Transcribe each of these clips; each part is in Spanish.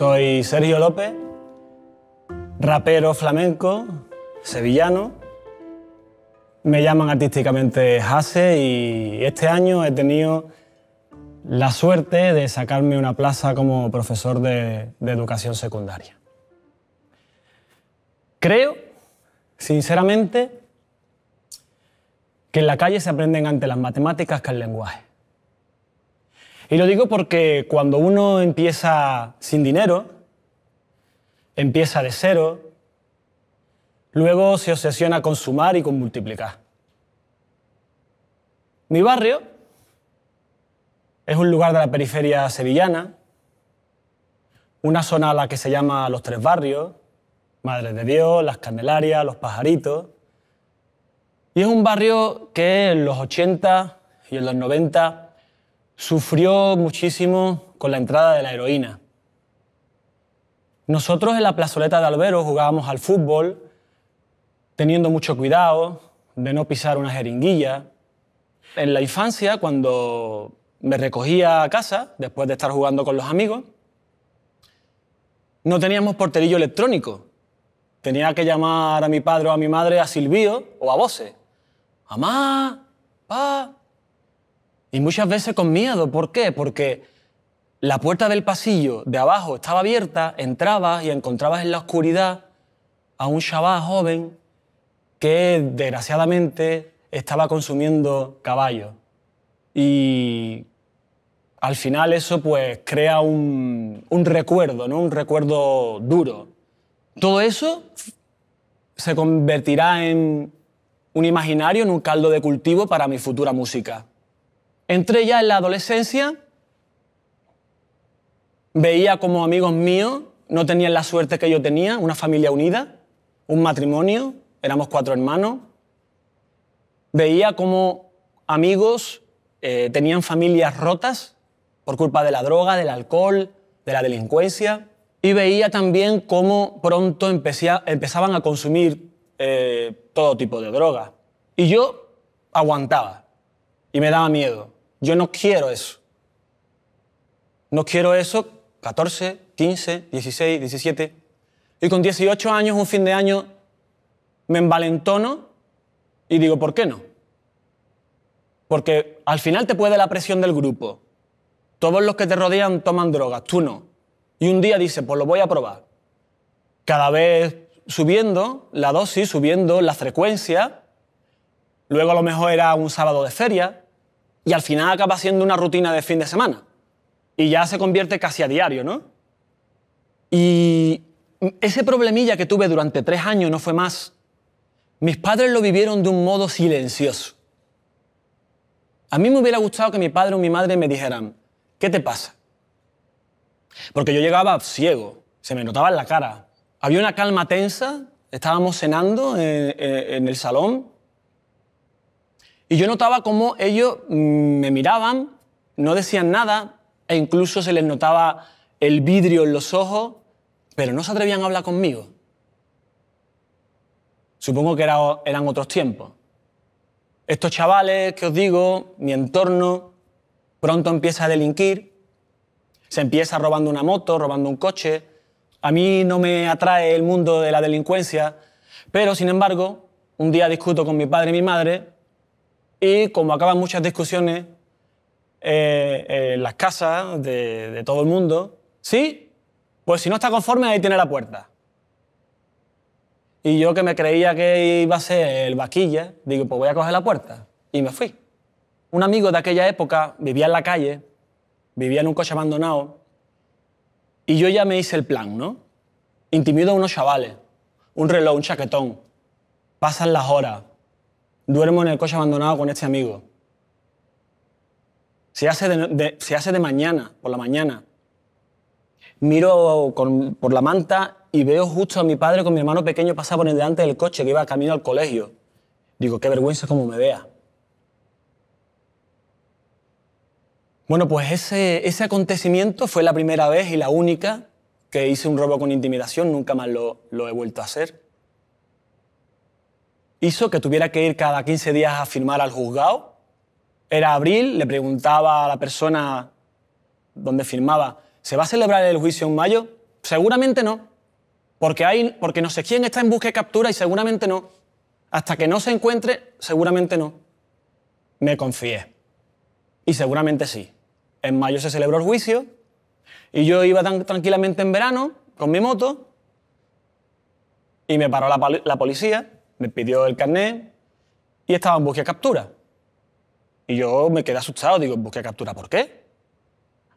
Soy Sergio López, rapero flamenco, sevillano. Me llaman artísticamente Hase y este año he tenido la suerte de sacarme una plaza como profesor de, educación secundaria. Creo, sinceramente, que en la calle se aprenden antes las matemáticas que el lenguaje. Y lo digo porque cuando uno empieza sin dinero, empieza de cero, luego se obsesiona con sumar y con multiplicar. Mi barrio es un lugar de la periferia sevillana, una zona a la que se llama Los Tres Barrios, Madre de Dios, Las Candelarias, Los Pajaritos. Y es un barrio que en los 80 y en los 90 sufrió muchísimo con la entrada de la heroína. Nosotros en la plazoleta de Albero jugábamos al fútbol teniendo mucho cuidado de no pisar una jeringuilla. En la infancia, cuando me recogía a casa, después de estar jugando con los amigos, no teníamos porterillo electrónico. Tenía que llamar a mi padre o a mi madre a Silvio o a voces. Mamá, ¡Papá! Y muchas veces con miedo. ¿Por qué? Porque la puerta del pasillo de abajo estaba abierta, entrabas y encontrabas en la oscuridad a un chaval joven que desgraciadamente estaba consumiendo caballo. Y al final eso pues crea un, un recuerdo, ¿no? Un recuerdo duro. Todo eso se convertirá en un imaginario, en un caldo de cultivo para mi futura música. Entre ya en la adolescencia, veía como amigos míos no tenían la suerte que yo tenía, una familia unida, un matrimonio, éramos cuatro hermanos. Veía como amigos eh, tenían familias rotas por culpa de la droga, del alcohol, de la delincuencia. Y veía también cómo pronto empezaban a consumir eh, todo tipo de droga. Y yo aguantaba y me daba miedo. Yo no quiero eso. No quiero eso 14, 15, 16, 17. Y con 18 años, un fin de año, me envalentono y digo, ¿por qué no? Porque al final te puede la presión del grupo. Todos los que te rodean toman drogas, tú no. Y un día dices, pues lo voy a probar. Cada vez subiendo la dosis, subiendo la frecuencia. Luego a lo mejor era un sábado de feria, y al final acaba siendo una rutina de fin de semana. Y ya se convierte casi a diario, ¿no? Y ese problemilla que tuve durante tres años no fue más. Mis padres lo vivieron de un modo silencioso. A mí me hubiera gustado que mi padre o mi madre me dijeran, ¿qué te pasa? Porque yo llegaba ciego, se me notaba en la cara. Había una calma tensa, estábamos cenando en, el salón y yo notaba cómo ellos mm, me miraban, no decían nada, e incluso se les notaba el vidrio en los ojos, pero no se atrevían a hablar conmigo. Supongo que eran otros tiempos. Estos chavales que os digo, mi entorno, pronto empieza a delinquir, se empieza robando una moto, robando un coche. A mí no me atrae el mundo de la delincuencia, pero sin embargo, un día discuto con mi padre y mi madre y como acaban muchas discusiones eh, eh, en las casas de, de todo el mundo, sí, pues si no está conforme ahí tiene la puerta. Y yo que me creía que iba a ser el vaquilla, digo, pues voy a coger la puerta. Y me fui. Un amigo de aquella época vivía en la calle, vivía en un coche abandonado, y yo ya me hice el plan, ¿no? Intimido a unos chavales, un reloj, un chaquetón. Pasan las horas, Duermo en el coche abandonado con este amigo. Se hace de, se hace de mañana, por la mañana. Miro por la manta y veo justo a mi padre con mi hermano pequeño pasar por delante del coche que iba camino al colegio. Digo, qué vergüenza como me vea. Bueno, pues ese, acontecimiento fue la primera vez y la única que hice un robo con intimidación, nunca más lo he vuelto a hacer hizo que tuviera que ir cada 15 días a firmar al juzgado. Era abril, le preguntaba a la persona donde firmaba, ¿se va a celebrar el juicio en mayo? Seguramente no, porque, hay, porque no sé quién está en busca y captura y seguramente no. Hasta que no se encuentre, seguramente no. Me confié. Y seguramente sí. En mayo se celebró el juicio y yo iba tranquilamente en verano con mi moto y me paró la policía me pidió el carnet y estaba en búsqueda captura. Y yo me quedé asustado, digo, ¿búsqueda captura por qué?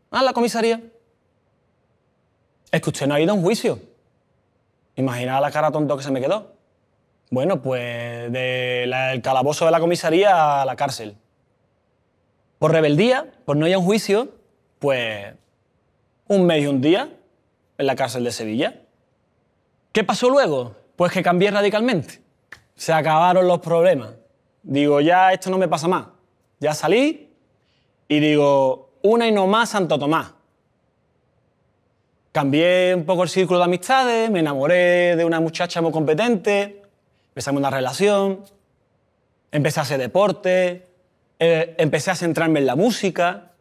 a ah, la comisaría. Es que usted no ha ido a un juicio. Imagina la cara tonto que se me quedó. Bueno, pues del calabozo de la comisaría a la cárcel. Por rebeldía, por no ir a un juicio, pues un mes y un día en la cárcel de Sevilla. ¿Qué pasó luego? Pues que cambié radicalmente se acabaron los problemas. Digo, ya esto no me pasa más. Ya salí y digo, una y no más Santo Tomás. Cambié un poco el círculo de amistades, me enamoré de una muchacha muy competente, empezamos una relación, empecé a hacer deporte, eh, empecé a centrarme en la música.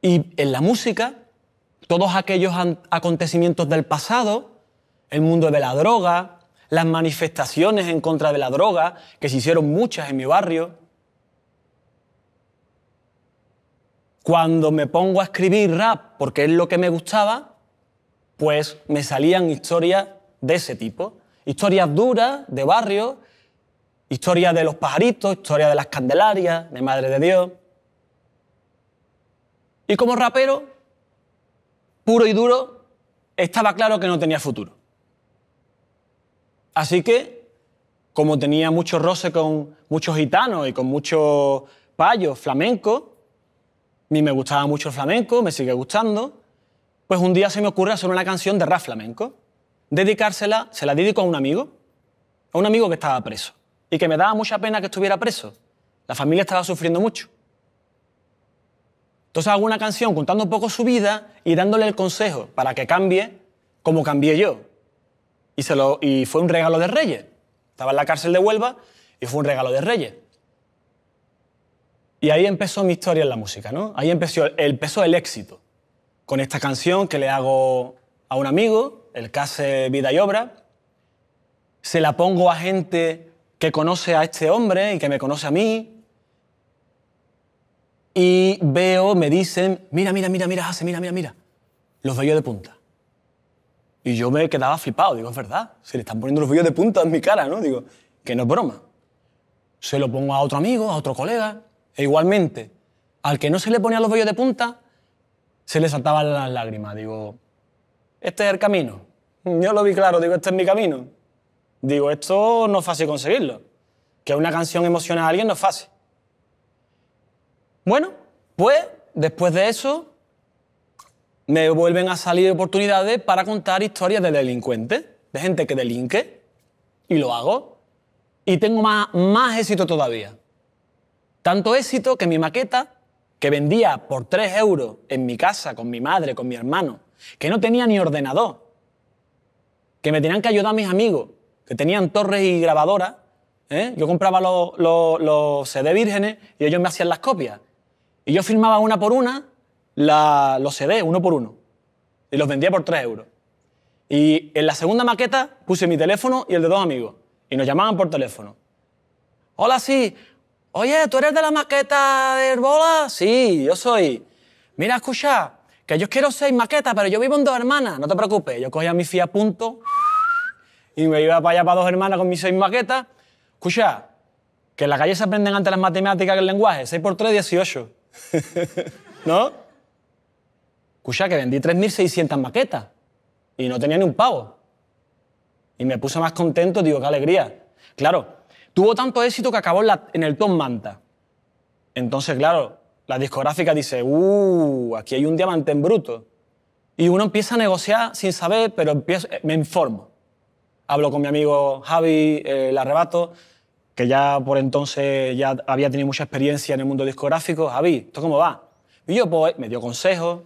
Y en la música, todos aquellos acontecimientos del pasado el mundo de la droga, las manifestaciones en contra de la droga, que se hicieron muchas en mi barrio. Cuando me pongo a escribir rap porque es lo que me gustaba, pues me salían historias de ese tipo. Historias duras, de barrio, historias de los pajaritos, historias de las candelarias, de Madre de Dios. Y como rapero, puro y duro, estaba claro que no tenía futuro. Así que, como tenía mucho roce con muchos gitanos y con muchos payos flamencos, ni me gustaba mucho el flamenco, me sigue gustando, pues un día se me ocurre hacer una canción de rap flamenco, dedicársela, se la dedico a un amigo, a un amigo que estaba preso y que me daba mucha pena que estuviera preso. La familia estaba sufriendo mucho. Entonces hago una canción contando un poco su vida y dándole el consejo para que cambie como cambié yo y, se fue un regalo de Reyes. Estaba en la cárcel de Huelva y fue un regalo de Reyes. Y ahí empezó mi historia en la música, ¿no? Ahí empezó, peso el éxito. Con esta canción que le hago a un amigo, el Case Vida y Obra. Se la pongo a gente que conoce a este hombre y que me conoce a mí. Y veo, me dicen, mira, mira, mira, mira, hace, mira, mira, mira. Los veo yo de punta. Y yo me quedaba flipado, digo, es verdad, se le están poniendo los vellos de punta en mi cara, ¿no? Digo, que no es broma. Se lo pongo a otro amigo, a otro colega, e igualmente, al que no se le ponía los vellos de punta, se le saltaban las lágrimas. Digo, este es el camino. Yo lo vi claro, digo, este es mi camino. Digo, esto no es fácil conseguirlo. Que una canción emocione a alguien no es fácil. Bueno, pues después de eso me vuelven a salir oportunidades para contar historias de delincuentes, de gente que delinque, y lo hago. Y tengo más, más éxito todavía. Tanto éxito que mi maqueta, que vendía por 3 euros en mi casa, con mi madre, con mi hermano, que no tenía ni ordenador, que me tenían que ayudar mis amigos, que tenían torres y grabadoras, ¿eh? yo compraba los, los, los CD vírgenes y ellos me hacían las copias. Y yo firmaba una por una la, los cedé uno por uno y los vendía por tres euros. Y en la segunda maqueta puse mi teléfono y el de dos amigos y nos llamaban por teléfono. Hola, sí. Oye, ¿tú eres de la maqueta de Herbola? Sí, yo soy. Mira, escucha, que yo quiero seis maquetas, pero yo vivo en dos hermanas. No te preocupes, yo cogía mi Fiat Punto y me iba para allá para dos hermanas con mis seis maquetas. Escucha, que en la calle se aprenden antes las matemáticas que el lenguaje. 6 por 3, 18. ¿No? escucha, que vendí 3.600 maquetas y no tenía ni un pavo. Y me puse más contento, digo, qué alegría. Claro, tuvo tanto éxito que acabó en, la, en el top Manta. Entonces, claro, la discográfica dice, uh, aquí hay un diamante en bruto. Y uno empieza a negociar sin saber, pero empiezo, eh, me informo. Hablo con mi amigo Javi, eh, el arrebato, que ya por entonces ya había tenido mucha experiencia en el mundo discográfico. Javi, ¿esto cómo va? Y yo, pues, me dio consejos,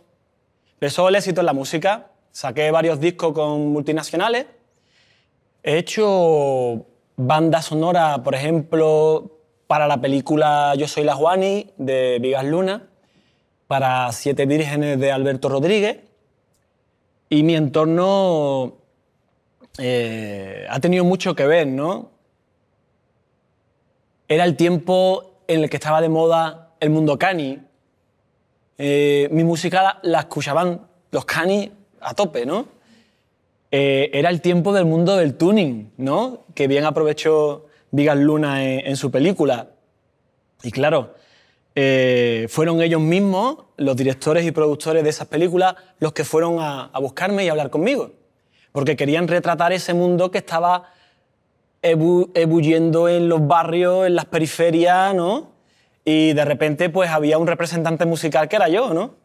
Empezó el éxito en la música, saqué varios discos con multinacionales, he hecho bandas sonora, por ejemplo, para la película Yo soy la Juani de Vigas Luna, para Siete Vírgenes de Alberto Rodríguez, y mi entorno eh, ha tenido mucho que ver, ¿no? Era el tiempo en el que estaba de moda el mundo cani, eh, mi música la, escuchaban los canis a tope, ¿no? Eh, era el tiempo del mundo del tuning, ¿no? Que bien aprovechó Vigas Luna en, su película. Y claro, eh, fueron ellos mismos, los directores y productores de esas películas, los que fueron a, buscarme y a hablar conmigo. Porque querían retratar ese mundo que estaba ebulliendo en los barrios, en las periferias, ¿no? y de repente pues había un representante musical que era yo, ¿no?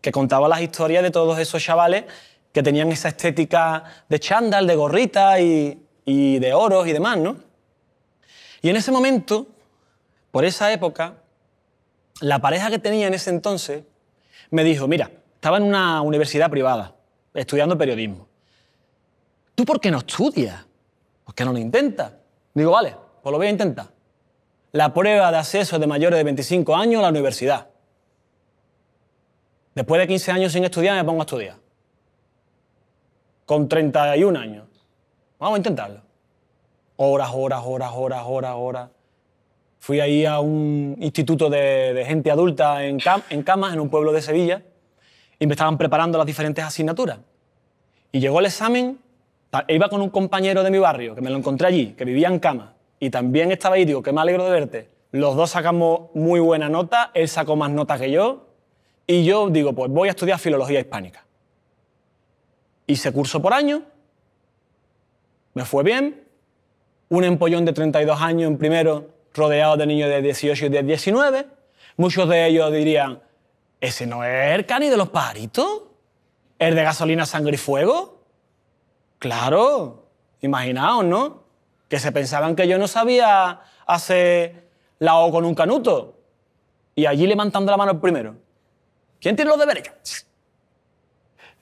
Que contaba las historias de todos esos chavales que tenían esa estética de chándal, de gorrita y, de oros y demás, ¿no? Y en ese momento, por esa época, la pareja que tenía en ese entonces me dijo, mira, estaba en una universidad privada, estudiando periodismo. ¿Tú por qué no estudias? ¿Por qué no lo intentas? Digo, vale, pues lo voy a intentar la prueba de acceso de mayores de 25 años a la universidad. Después de 15 años sin estudiar, me pongo a estudiar. Con 31 años. Vamos a intentarlo. Horas, horas, horas, horas, horas, horas. Fui ahí a un instituto de, gente adulta en, Camas, en un pueblo de Sevilla, y me estaban preparando las diferentes asignaturas. Y llegó el examen, iba con un compañero de mi barrio, que me lo encontré allí, que vivía en Camas y también estaba ahí, digo, que me alegro de verte. Los dos sacamos muy buena nota, él sacó más nota que yo, y yo digo, pues voy a estudiar filología hispánica. Hice curso por año, me fue bien, un empollón de 32 años en primero, rodeado de niños de 18 y de 19, muchos de ellos dirían, ¿ese no es el cani de los pajaritos? ¿El de gasolina, sangre y fuego? Claro, imaginaos, ¿no? que se pensaban que yo no sabía hacer la O con un canuto. Y allí levantando la mano el primero. ¿Quién tiene los deberes?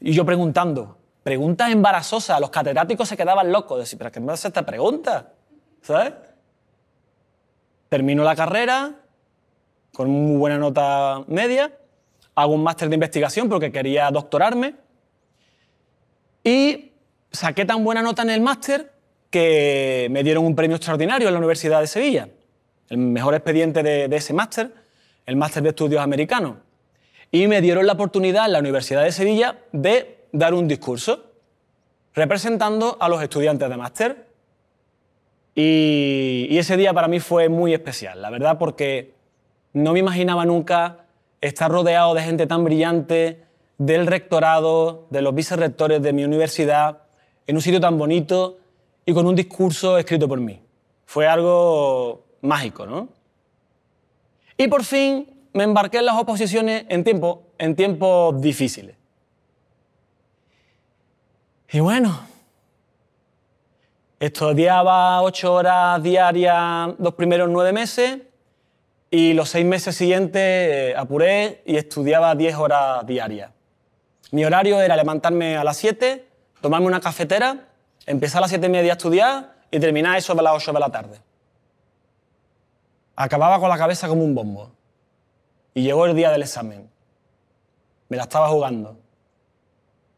Y yo preguntando, preguntas embarazosas. Los catedráticos se quedaban locos. Decían, ¿pero qué me hace esta pregunta? ¿Sabes? Termino la carrera con muy buena nota media. Hago un máster de investigación porque quería doctorarme. Y saqué tan buena nota en el máster que me dieron un premio extraordinario en la Universidad de Sevilla, el mejor expediente de, ese máster, el máster de estudios americanos. Y me dieron la oportunidad en la Universidad de Sevilla de dar un discurso representando a los estudiantes de máster. Y, y ese día para mí fue muy especial, la verdad, porque no me imaginaba nunca estar rodeado de gente tan brillante, del rectorado, de los vicerrectores de mi universidad, en un sitio tan bonito, y con un discurso escrito por mí. Fue algo mágico, ¿no? Y por fin me embarqué en las oposiciones en tiempos en tiempo difíciles. Y bueno, estudiaba ocho horas diarias los primeros nueve meses y los seis meses siguientes eh, apuré y estudiaba diez horas diarias. Mi horario era levantarme a las siete, tomarme una cafetera Empezar a las siete y media a estudiar y terminar eso a las 8 de la tarde. Acababa con la cabeza como un bombo. Y llegó el día del examen. Me la estaba jugando.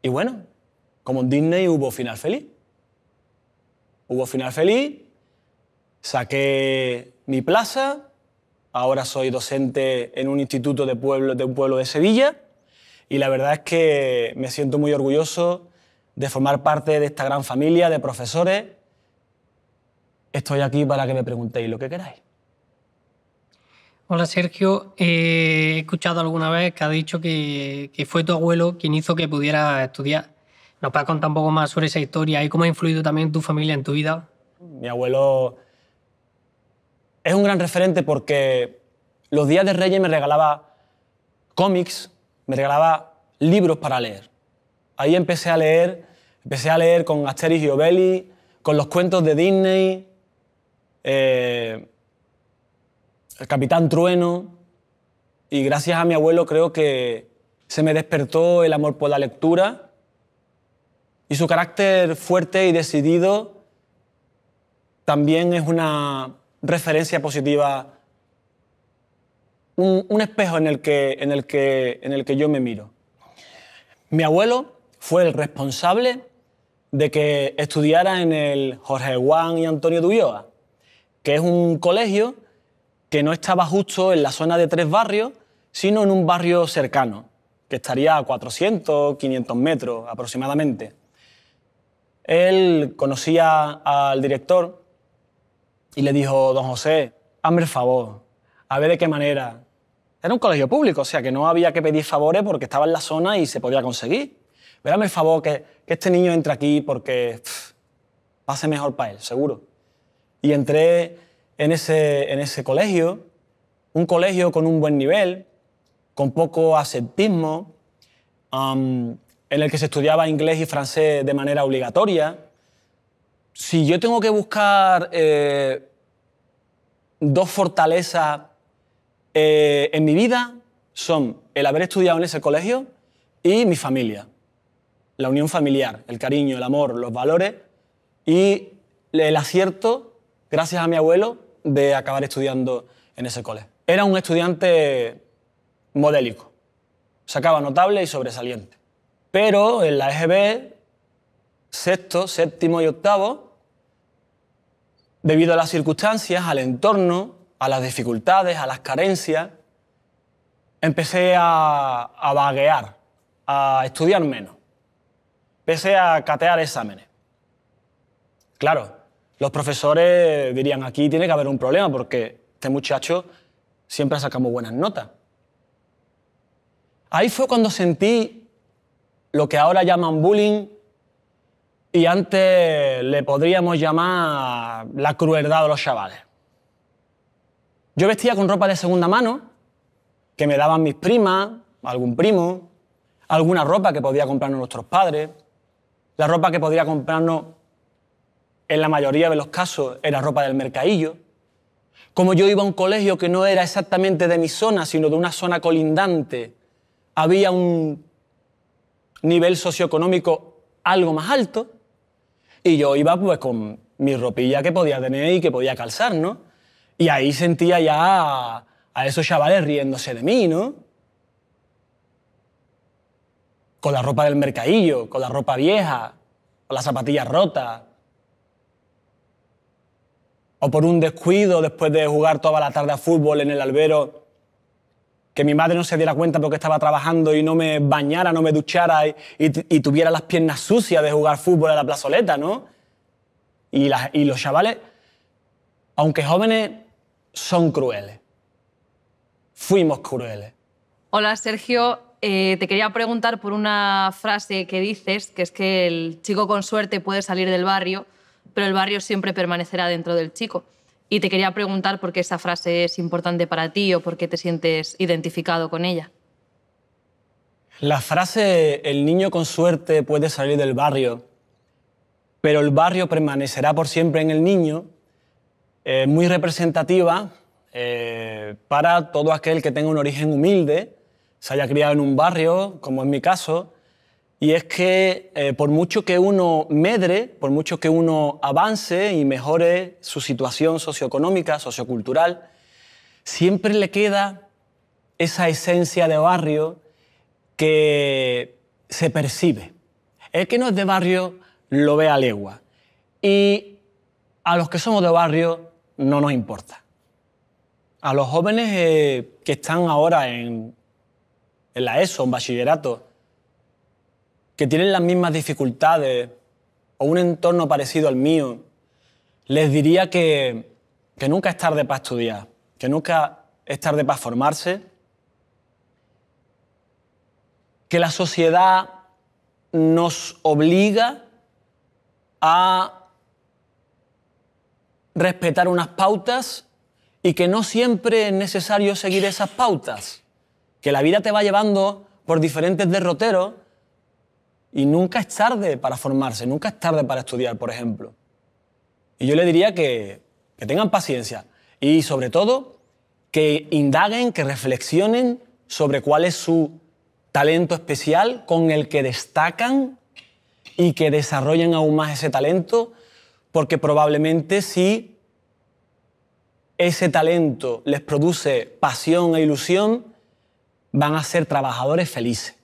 Y bueno, como en Disney hubo final feliz. Hubo final feliz, saqué mi plaza, ahora soy docente en un instituto de, pueblo, de un pueblo de Sevilla y la verdad es que me siento muy orgulloso de formar parte de esta gran familia de profesores, estoy aquí para que me preguntéis lo que queráis. Hola Sergio, he escuchado alguna vez que ha dicho que, fue tu abuelo quien hizo que pudiera estudiar. ¿Nos puedes contar un poco más sobre esa historia y cómo ha influido también tu familia en tu vida? Mi abuelo es un gran referente porque los días de Reyes me regalaba cómics, me regalaba libros para leer. Ahí empecé a leer Empecé a leer con Asterix y con los cuentos de Disney, eh, el Capitán Trueno, y gracias a mi abuelo creo que se me despertó el amor por la lectura y su carácter fuerte y decidido también es una referencia positiva, un, espejo en el, que, en, el que, en el que yo me miro. Mi abuelo fue el responsable de que estudiara en el Jorge Juan y Antonio Dubioa, que es un colegio que no estaba justo en la zona de tres barrios, sino en un barrio cercano, que estaría a 400, 500 metros aproximadamente. Él conocía al director y le dijo, don José, hazme el favor, a ver de qué manera. Era un colegio público, o sea que no había que pedir favores porque estaba en la zona y se podía conseguir. Vérame el favor, que, este niño entre aquí porque pase mejor para él, seguro. Y entré en ese, colegio, un colegio con un buen nivel, con poco aseptismo, en el que se estudiaba inglés y francés de manera obligatoria. Si yo tengo que buscar eh, dos fortalezas eh, en mi vida, son el haber estudiado en ese colegio y mi familia la unión familiar, el cariño, el amor, los valores y el acierto, gracias a mi abuelo, de acabar estudiando en ese cole. Era un estudiante modélico, sacaba notable y sobresaliente. Pero en la EGB, sexto, séptimo y octavo, debido a las circunstancias, al entorno, a las dificultades, a las carencias, empecé a, a vaguear, a estudiar menos empecé a catear exámenes. Claro, los profesores dirían, aquí tiene que haber un problema porque este muchacho siempre sacamos buenas notas. Ahí fue cuando sentí lo que ahora llaman bullying y antes le podríamos llamar la crueldad de los chavales. Yo vestía con ropa de segunda mano que me daban mis primas, algún primo, alguna ropa que podía comprar nuestros padres. La ropa que podría comprarnos en la mayoría de los casos era ropa del mercadillo. Como yo iba a un colegio que no era exactamente de mi zona, sino de una zona colindante, había un nivel socioeconómico algo más alto. Y yo iba pues con mi ropilla que podía tener y que podía calzar, ¿no? Y ahí sentía ya a, a esos chavales riéndose de mí, ¿no? con la ropa del mercadillo, con la ropa vieja, con las zapatillas rotas. O por un descuido después de jugar toda la tarde a fútbol en el albero, que mi madre no se diera cuenta porque estaba trabajando y no me bañara, no me duchara y, tuviera las piernas sucias de jugar fútbol a la plazoleta, ¿no? Y, y los chavales, aunque jóvenes, son crueles. Fuimos crueles. Hola Sergio, eh, te quería preguntar por una frase que dices, que es que el chico con suerte puede salir del barrio, pero el barrio siempre permanecerá dentro del chico. Y te quería preguntar por qué esa frase es importante para ti o por qué te sientes identificado con ella. La frase el niño con suerte puede salir del barrio, pero el barrio permanecerá por siempre en el niño, eh, muy representativa eh, para todo aquel que tenga un origen humilde se haya criado en un barrio, como en mi caso, y es que eh, por mucho que uno medre, por mucho que uno avance y mejore su situación socioeconómica, sociocultural, siempre le queda esa esencia de barrio que se percibe. El que no es de barrio lo ve a legua. Y a los que somos de barrio no nos importa. A los jóvenes eh, que están ahora en en la ESO, en bachillerato, que tienen las mismas dificultades o un entorno parecido al mío, les diría que, que nunca es tarde para estudiar, que nunca es tarde para formarse, que la sociedad nos obliga a respetar unas pautas y que no siempre es necesario seguir esas pautas que la vida te va llevando por diferentes derroteros y nunca es tarde para formarse, nunca es tarde para estudiar, por ejemplo. Y yo le diría que, que tengan paciencia y sobre todo que indaguen, que reflexionen sobre cuál es su talento especial con el que destacan y que desarrollen aún más ese talento, porque probablemente si ese talento les produce pasión e ilusión, van a ser trabajadores felices.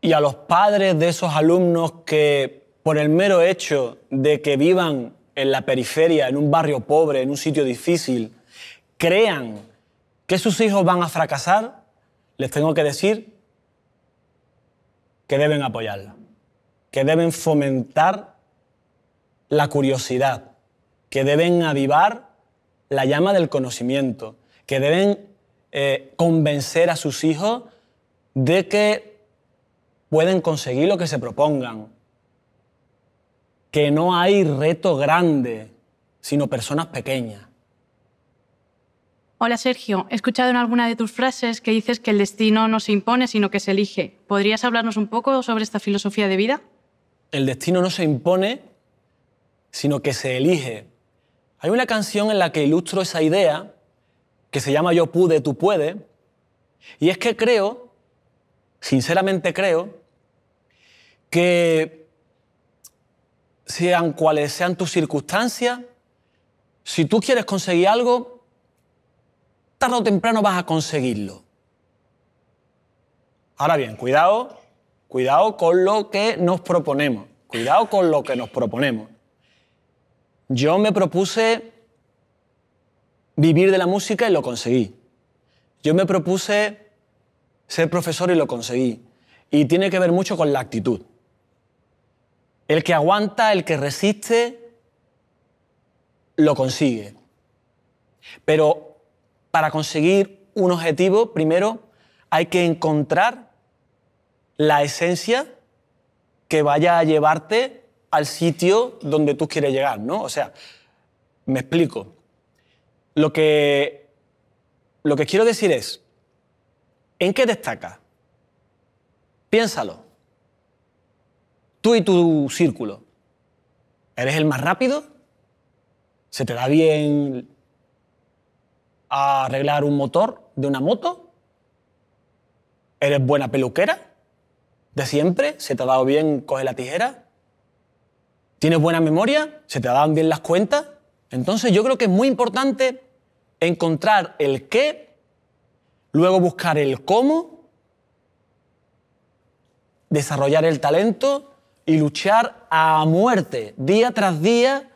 Y a los padres de esos alumnos que por el mero hecho de que vivan en la periferia, en un barrio pobre, en un sitio difícil, crean que sus hijos van a fracasar, les tengo que decir que deben apoyarla, que deben fomentar la curiosidad, que deben avivar la llama del conocimiento, que deben eh, convencer a sus hijos de que pueden conseguir lo que se propongan, que no hay reto grande, sino personas pequeñas. Hola Sergio, he escuchado en alguna de tus frases que dices que el destino no se impone, sino que se elige. ¿Podrías hablarnos un poco sobre esta filosofía de vida? El destino no se impone, sino que se elige. Hay una canción en la que ilustro esa idea que se llama Yo pude, tú puedes. Y es que creo, sinceramente creo, que sean cuales sean tus circunstancias, si tú quieres conseguir algo, tarde o temprano vas a conseguirlo. Ahora bien, cuidado, cuidado con lo que nos proponemos, cuidado con lo que nos proponemos. Yo me propuse vivir de la música y lo conseguí. Yo me propuse ser profesor y lo conseguí. Y tiene que ver mucho con la actitud. El que aguanta, el que resiste, lo consigue. Pero para conseguir un objetivo, primero hay que encontrar la esencia que vaya a llevarte al sitio donde tú quieres llegar, ¿no? O sea, me explico. Lo que, quiero decir es, ¿en qué destaca? Piénsalo. Tú y tu círculo. ¿Eres el más rápido? ¿Se te da bien arreglar un motor de una moto? ¿Eres buena peluquera? ¿De siempre? ¿Se te ha dado bien coger la tijera? ¿Tienes buena memoria? ¿Se te dan bien las cuentas? Entonces yo creo que es muy importante encontrar el qué, luego buscar el cómo, desarrollar el talento y luchar a muerte, día tras día,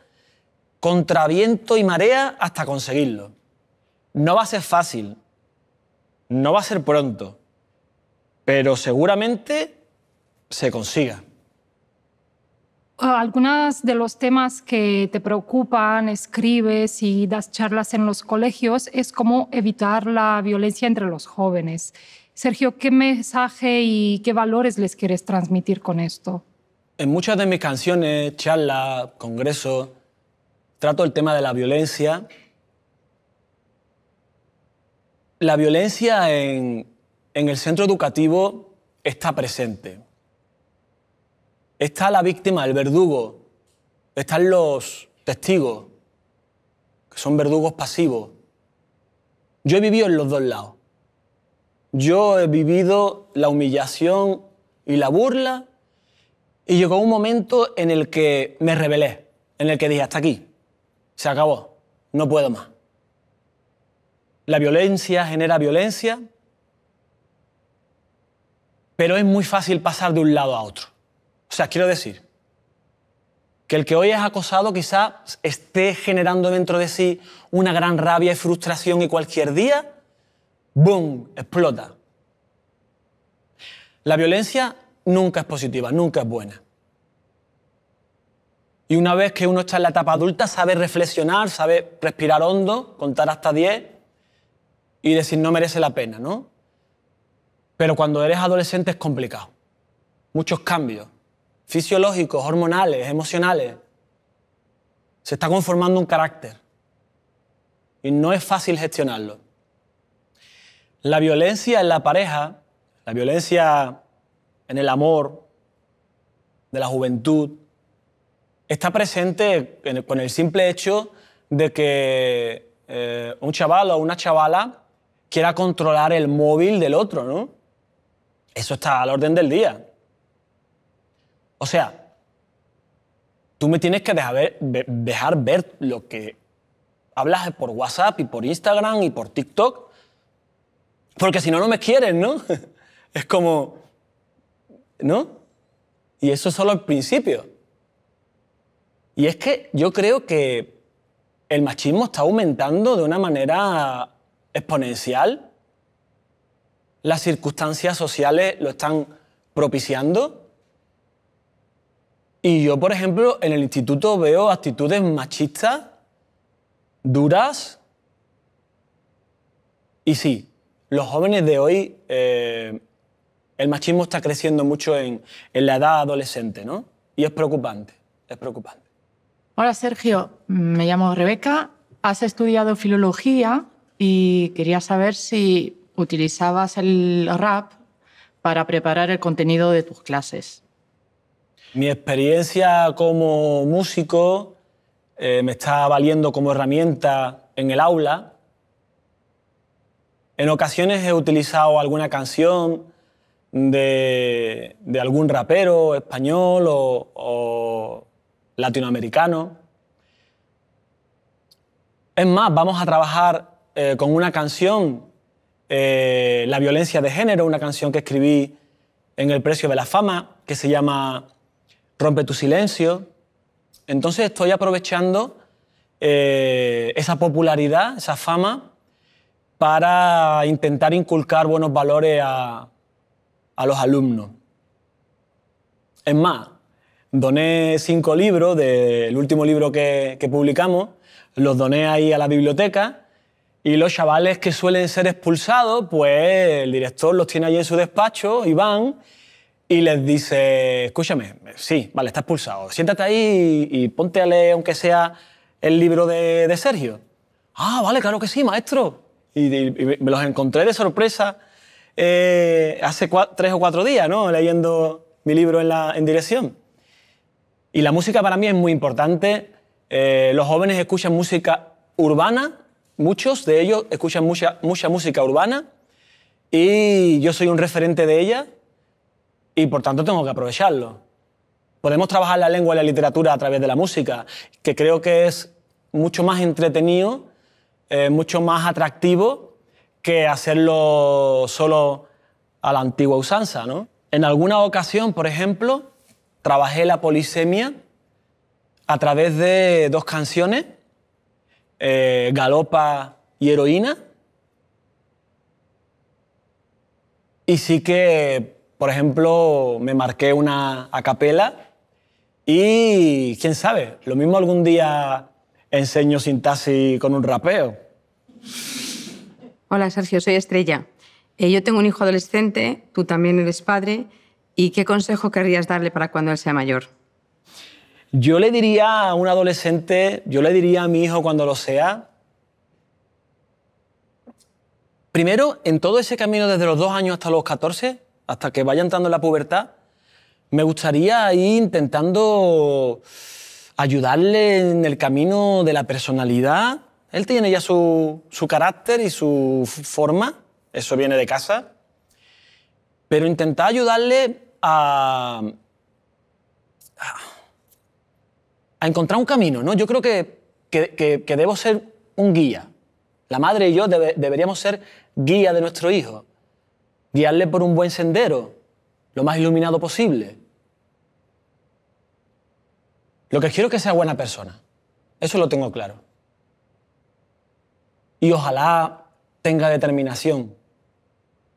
contra viento y marea hasta conseguirlo. No va a ser fácil, no va a ser pronto, pero seguramente se consiga. Algunos de los temas que te preocupan, escribes y das charlas en los colegios es cómo evitar la violencia entre los jóvenes. Sergio, ¿qué mensaje y qué valores les quieres transmitir con esto? En muchas de mis canciones, charlas, congresos, trato el tema de la violencia. La violencia en, en el centro educativo está presente. Está la víctima, el verdugo. Están los testigos, que son verdugos pasivos. Yo he vivido en los dos lados. Yo he vivido la humillación y la burla y llegó un momento en el que me rebelé, en el que dije, hasta aquí, se acabó, no puedo más. La violencia genera violencia, pero es muy fácil pasar de un lado a otro. O sea, quiero decir que el que hoy es acosado quizás esté generando dentro de sí una gran rabia y frustración y cualquier día, ¡boom!, explota. La violencia nunca es positiva, nunca es buena. Y una vez que uno está en la etapa adulta, sabe reflexionar, sabe respirar hondo, contar hasta 10 y decir no merece la pena, ¿no? Pero cuando eres adolescente es complicado. Muchos cambios fisiológicos, hormonales, emocionales, se está conformando un carácter. Y no es fácil gestionarlo. La violencia en la pareja, la violencia en el amor, de la juventud, está presente con el simple hecho de que eh, un chaval o una chavala quiera controlar el móvil del otro, ¿no? Eso está al orden del día. O sea, tú me tienes que dejar ver, lo que hablas por WhatsApp y por Instagram y por TikTok, porque si no, no me quieres, ¿no? Es como, ¿no? Y eso es solo el principio. Y es que yo creo que el machismo está aumentando de una manera exponencial. Las circunstancias sociales lo están propiciando. Y yo, por ejemplo, en el instituto veo actitudes machistas, duras. Y sí, los jóvenes de hoy, eh, el machismo está creciendo mucho en, en la edad adolescente, ¿no? Y es preocupante, es preocupante. Hola Sergio, me llamo Rebeca, has estudiado filología y quería saber si utilizabas el rap para preparar el contenido de tus clases. Mi experiencia como músico eh, me está valiendo como herramienta en el aula. En ocasiones he utilizado alguna canción de, algún rapero español o, latinoamericano. Es más, vamos a trabajar eh, con una canción, eh, La violencia de género, una canción que escribí en El precio de la fama, que se llama rompe tu silencio. Entonces estoy aprovechando eh, esa popularidad, esa fama, para intentar inculcar buenos valores a, los alumnos. Es más, doné cinco libros del último libro que, que, publicamos, los doné ahí a la biblioteca y los chavales que suelen ser expulsados, pues el director los tiene ahí en su despacho y van y les dice, escúchame, sí, vale, está expulsado, siéntate ahí y, ponte a leer, aunque sea el libro de, de, Sergio. Ah, vale, claro que sí, maestro. Y, me los encontré de sorpresa eh, hace tres o cuatro días, ¿no? Leyendo mi libro en, la, en dirección. Y la música para mí es muy importante. Eh, los jóvenes escuchan música urbana, muchos de ellos escuchan mucha, mucha música urbana, y yo soy un referente de ella y por tanto tengo que aprovecharlo. Podemos trabajar la lengua y la literatura a través de la música, que creo que es mucho más entretenido, eh, mucho más atractivo que hacerlo solo a la antigua usanza. En alguna ocasión, por ejemplo, trabajé la polisemia a través de dos canciones, eh, Galopa y Heroína. Y sí que por ejemplo, me marqué una a capela y quién sabe, lo mismo algún día enseño sintaxis con un rapeo. Hola Sergio, soy Estrella. Eh, yo tengo un hijo adolescente, tú también eres padre. ¿Y qué consejo querrías darle para cuando él sea mayor? Yo le diría a un adolescente, yo le diría a mi hijo cuando lo sea, primero, en todo ese camino desde los dos años hasta los catorce, hasta que vaya entrando en la pubertad, me gustaría ir intentando ayudarle en el camino de la personalidad. Él tiene ya su, carácter y su forma, eso viene de casa, pero intentar ayudarle a, a encontrar un camino, ¿no? Yo creo que, que, que, debo ser un guía. La madre y yo deberíamos ser guía de nuestro hijo guiarle por un buen sendero, lo más iluminado posible. Lo que quiero es que sea buena persona, eso lo tengo claro. Y ojalá tenga determinación.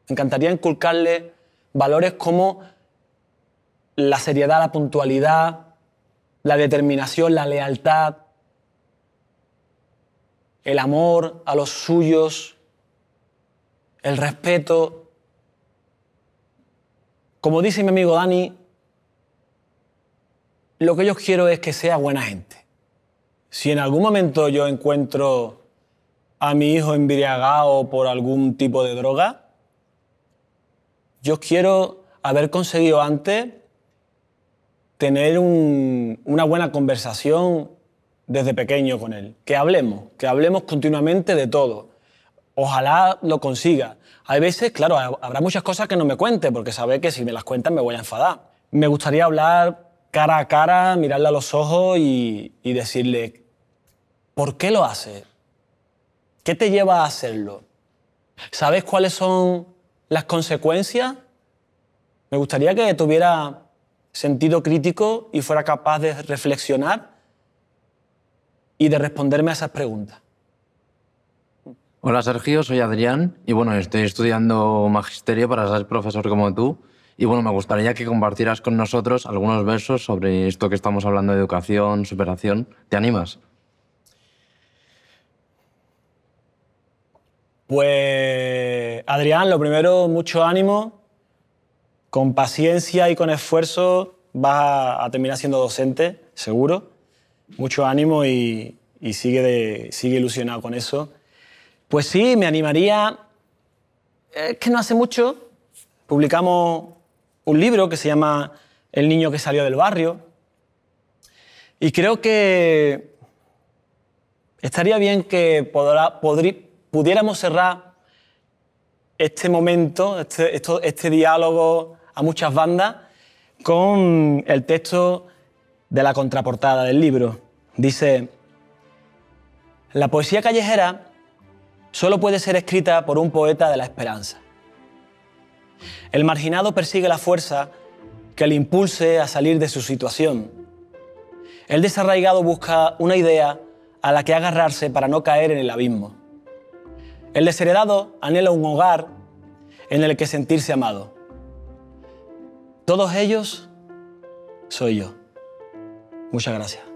Me encantaría inculcarle valores como la seriedad, la puntualidad, la determinación, la lealtad, el amor a los suyos, el respeto como dice mi amigo Dani, lo que yo quiero es que sea buena gente. Si en algún momento yo encuentro a mi hijo embriagado por algún tipo de droga, yo quiero haber conseguido antes tener una buena conversación desde pequeño con él, que hablemos, que hablemos continuamente de todo. Ojalá lo consiga, hay veces, claro, habrá muchas cosas que no me cuente, porque sabe que si me las cuentan me voy a enfadar. Me gustaría hablar cara a cara, mirarle a los ojos y, y decirle, ¿por qué lo hace? ¿Qué te lleva a hacerlo? ¿Sabes cuáles son las consecuencias? Me gustaría que tuviera sentido crítico y fuera capaz de reflexionar y de responderme a esas preguntas. Hola Sergio, soy Adrián y bueno, estoy estudiando magisterio para ser profesor como tú. Y bueno, me gustaría que compartieras con nosotros algunos versos sobre esto que estamos hablando de educación, superación. ¿Te animas? Pues, Adrián, lo primero, mucho ánimo. Con paciencia y con esfuerzo vas a, terminar siendo docente, seguro. Mucho ánimo y, y sigue, de, sigue ilusionado con eso pues sí, me animaría... Es eh, que no hace mucho publicamos un libro que se llama El niño que salió del barrio. Y creo que estaría bien que pudiéramos cerrar este momento, este, este diálogo a muchas bandas, con el texto de la contraportada del libro. Dice, la poesía callejera solo puede ser escrita por un poeta de la esperanza. El marginado persigue la fuerza que le impulse a salir de su situación. El desarraigado busca una idea a la que agarrarse para no caer en el abismo. El desheredado anhela un hogar en el que sentirse amado. Todos ellos soy yo. Muchas gracias.